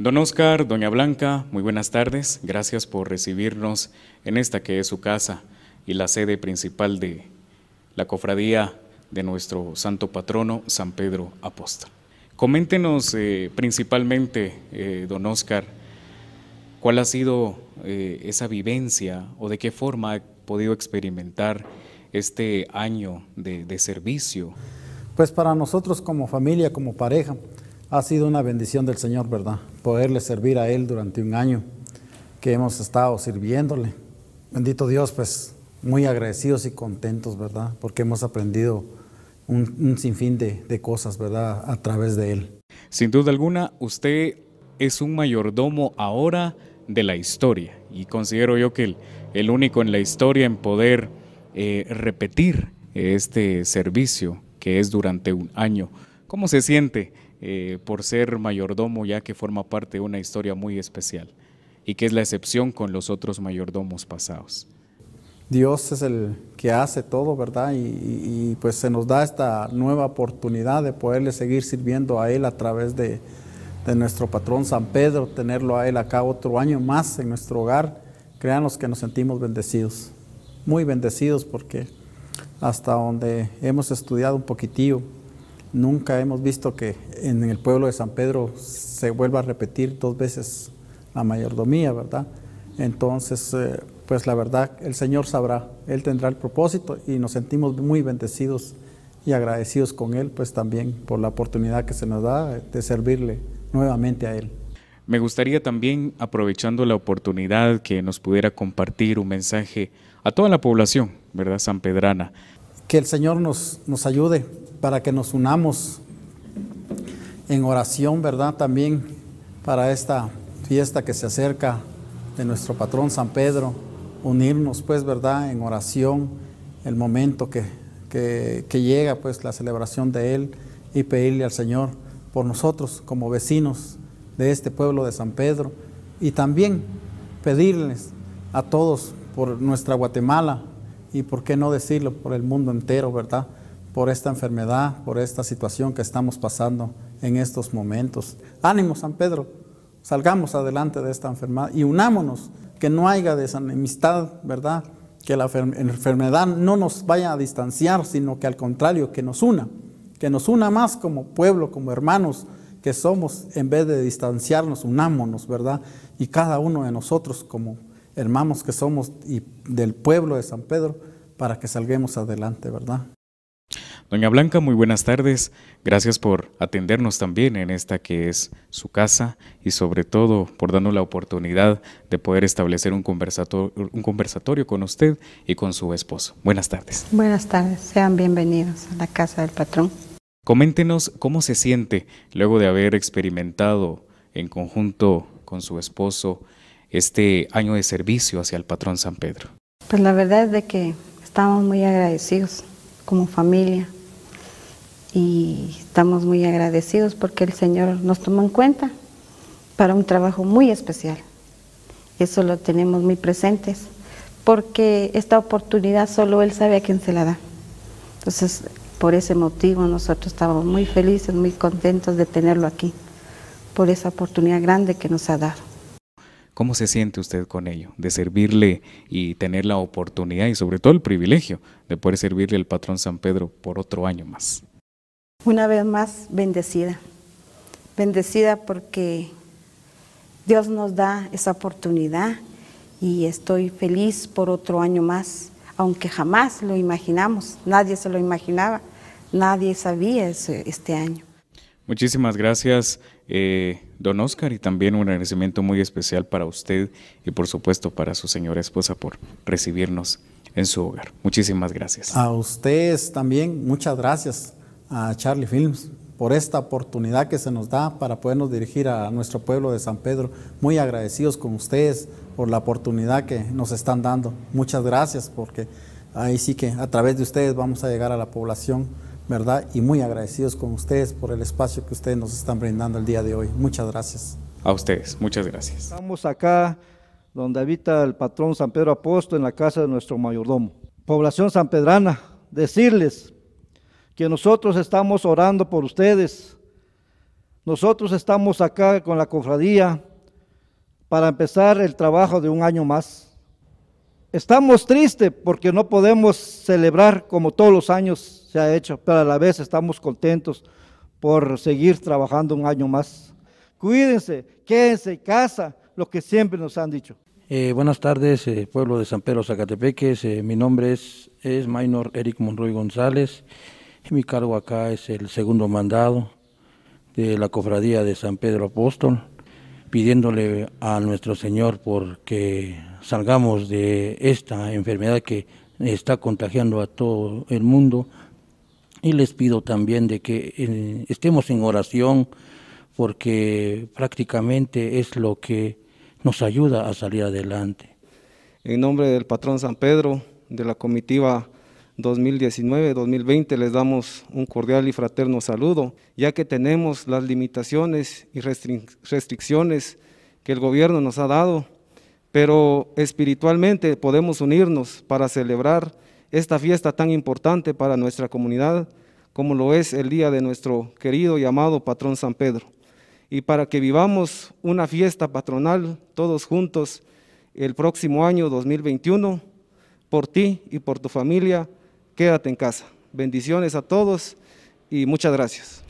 Don Oscar, doña Blanca, muy buenas tardes. Gracias por recibirnos en esta que es su casa y la sede principal de la cofradía de nuestro santo patrono, San Pedro Apóstol. Coméntenos eh, principalmente, eh, don Oscar, cuál ha sido eh, esa vivencia o de qué forma ha podido experimentar este año de servicio. Pues para nosotros como familia, como pareja, ha sido una bendición del Señor, ¿verdad? poderle servir a Él durante un año que hemos estado sirviéndole. Bendito Dios, pues muy agradecidos y contentos, ¿verdad? Porque hemos aprendido un, sinfín de, de cosas, ¿verdad? A través de Él. Sin duda alguna, usted es un mayordomo ahora de la historia y considero yo que el, único en la historia en poder eh, repetir este servicio que es durante un año. ¿Cómo se siente eh, por ser mayordomo, ya que forma parte de una historia muy especial y que es la excepción con los otros mayordomos pasados. Dios es el que hace todo, ¿verdad? Y, pues se nos da esta nueva oportunidad de poderle seguir sirviendo a Él a través de, de, nuestro patrón San Pedro, tenerlo a Él acá otro año más en nuestro hogar. Créanos que nos sentimos bendecidos, muy bendecidos porque hasta donde hemos estudiado un poquitillo, Nunca hemos visto que en el pueblo de San Pedro se vuelva a repetir dos veces la mayordomía, ¿verdad? Entonces, eh, pues la verdad, el Señor sabrá, Él tendrá el propósito y nos sentimos muy bendecidos y agradecidos con Él, pues también por la oportunidad que se nos da de servirle nuevamente a Él. Me gustaría también, aprovechando la oportunidad, que nos pudiera compartir un mensaje a toda la población, ¿verdad? San Pedrana. Que el Señor nos, nos ayude para que nos unamos en oración, ¿verdad? También para esta fiesta que se acerca de nuestro patrón San Pedro, unirnos pues, ¿verdad? En oración, el momento que, llega pues la celebración de Él y pedirle al Señor por nosotros como vecinos de este pueblo de San Pedro y también pedirles a todos por nuestra Guatemala y por qué no decirlo por el mundo entero, ¿verdad? por esta enfermedad, por esta situación que estamos pasando en estos momentos. Ánimo, San Pedro, salgamos adelante de esta enfermedad y unámonos, que no haya desanimistad, ¿verdad? Que la enfermedad no nos vaya a distanciar, sino que al contrario, que nos una, que nos una más como pueblo, como hermanos que somos, en vez de distanciarnos, unámonos, ¿verdad? Y cada uno de nosotros como hermanos que somos y del pueblo de San Pedro, para que salgamos adelante, ¿verdad? Doña Blanca, muy buenas tardes. Gracias por atendernos también en esta que es su casa y sobre todo por darnos la oportunidad de poder establecer un conversatorio, un conversatorio con usted y con su esposo. Buenas tardes. Buenas tardes, sean bienvenidos a la casa del patrón. Coméntenos cómo se siente luego de haber experimentado en conjunto con su esposo este año de servicio hacia el patrón San Pedro. Pues la verdad es de que estamos muy agradecidos como familia y estamos muy agradecidos porque el Señor nos tomó en cuenta para un trabajo muy especial. Eso lo tenemos muy presentes porque esta oportunidad solo Él sabe a quién se la da. Entonces, por ese motivo nosotros estamos muy felices, muy contentos de tenerlo aquí, por esa oportunidad grande que nos ha dado. ¿Cómo se siente usted con ello? De servirle y tener la oportunidad y sobre todo el privilegio de poder servirle al patrón San Pedro por otro año más. Una vez más, bendecida. Bendecida porque Dios nos da esa oportunidad y estoy feliz por otro año más, aunque jamás lo imaginamos, nadie se lo imaginaba, nadie sabía este año. Muchísimas gracias, eh, don Oscar, y también un agradecimiento muy especial para usted y por supuesto para su señora esposa por recibirnos en su hogar. Muchísimas gracias. A ustedes también, muchas gracias a Charlie Films por esta oportunidad que se nos da para podernos dirigir a nuestro pueblo de San Pedro. Muy agradecidos con ustedes por la oportunidad que nos están dando. Muchas gracias porque ahí sí que a través de ustedes vamos a llegar a la población, ¿verdad? Y muy agradecidos con ustedes por el espacio que ustedes nos están brindando el día de hoy. Muchas gracias. A ustedes, muchas gracias. Estamos acá donde habita el patrón San Pedro Apóstol en la casa de nuestro mayordomo. Población sanpedrana, decirles que nosotros estamos orando por ustedes. Nosotros estamos acá con la cofradía para empezar el trabajo de un año más. Estamos tristes porque no podemos celebrar como todos los años se ha hecho, pero a la vez estamos contentos por seguir trabajando un año más. Cuídense, quédense en casa, lo que siempre nos han dicho. Eh, buenas tardes, eh, pueblo de San Pedro Zacatepeques. Eh, mi nombre es, es Minor Eric Monroy González mi cargo acá es el segundo mandado de la cofradía de San Pedro Apóstol, pidiéndole a nuestro Señor por que salgamos de esta enfermedad que está contagiando a todo el mundo. Y les pido también de que eh, estemos en oración porque prácticamente es lo que nos ayuda a salir adelante. En nombre del patrón San Pedro, de la comitiva 2019-2020 les damos un cordial y fraterno saludo, ya que tenemos las limitaciones y restricciones que el gobierno nos ha dado, pero espiritualmente podemos unirnos para celebrar esta fiesta tan importante para nuestra comunidad, como lo es el día de nuestro querido y amado patrón San Pedro. Y para que vivamos una fiesta patronal todos juntos el próximo año 2021, por ti y por tu familia, quédate en casa. Bendiciones a todos y muchas gracias.